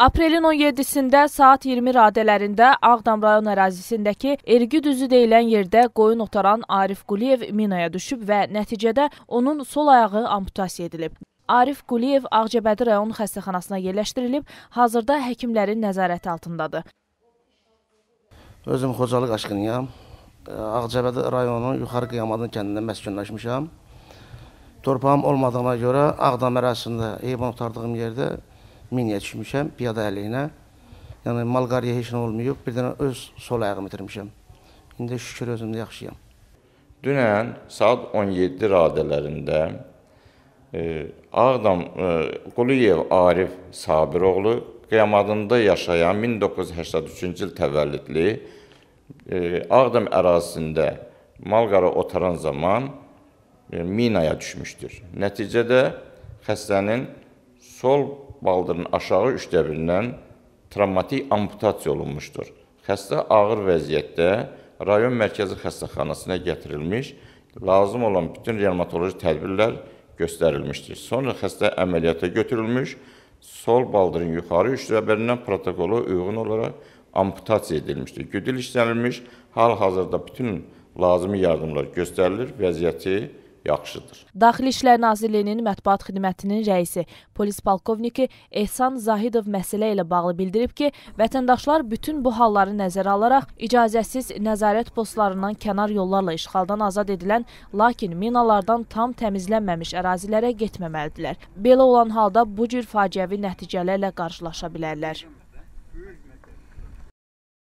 Aprelin 17-sində saat 20 radələrində Ağdam rayon ərazisindəki Ergi düzü deyilən yerdə qoyun otaran Arif Quliyev minaya düşüb və nəticədə onun sol ayağı amputasiya edilib. Arif Quliyev Ağcabədi rayon xəstəxanasına yerləşdirilib, hazırda həkimlərin nəzarəti altındadır. Özüm Xocalıq aşqınıyam. Ağcabədi rayonu Yuxarı Qiyamadın kəndində məskunlaşmışam. Torpağım olmadığına görə Ağdam ərazisində heyvan otardığım yerdə miniyə düşmüşəm piyada əliyinə. Yəni mal-qariyə heç nə olmayıb. Bir dənə öz sol ayağımı itirmişəm. İndi şükür özümdə yaxşıyam. Dünən saat 17 radələrində e, Ağdam e, Quliyev Arif Sabiroğlu qiyamadında yaşayan 1983-cü il təvəllüdlü e, Ağdam ərazisində malqara otaran zaman minaya düşmüşdür. Nəticədə xəstənin sol baldırın aşağı üçdə birindən travmatik amputasiya olunmuşdur. Xəstə ağır vəziyyətdə rayon mərkəzi xəstəxanasına gətirilmiş, lazım olan bütün revmatoloji tədbirlər göstərilmişdir. Sonra xəstə əməliyyata götürülmüş, sol baldırın yuxarı üç rəbərindən protokola uyğun olaraq amputasiya edilmişdir. Güdül işlənilmiş, hal-hazırda bütün lazımi yardımlar göstərilir, vəziyyəti yaxşıdır. Daxili İşlər Nazirliyinin mətbuat xidmətinin rəisi polis polkovniki Ehsan Zahidov məsələ ilə bağlı bildirib ki, vətəndaşlar bütün bu halları nəzərə alaraq icazəsiz nəzarət postlarından kənar yollarla işğaldan azad edilən, lakin minalardan tam təmizlənməmiş ərazilərə getməməlidirlər. Belə olan halda bu cür faciəvi nəticələrlə qarşılaşa bilərlər.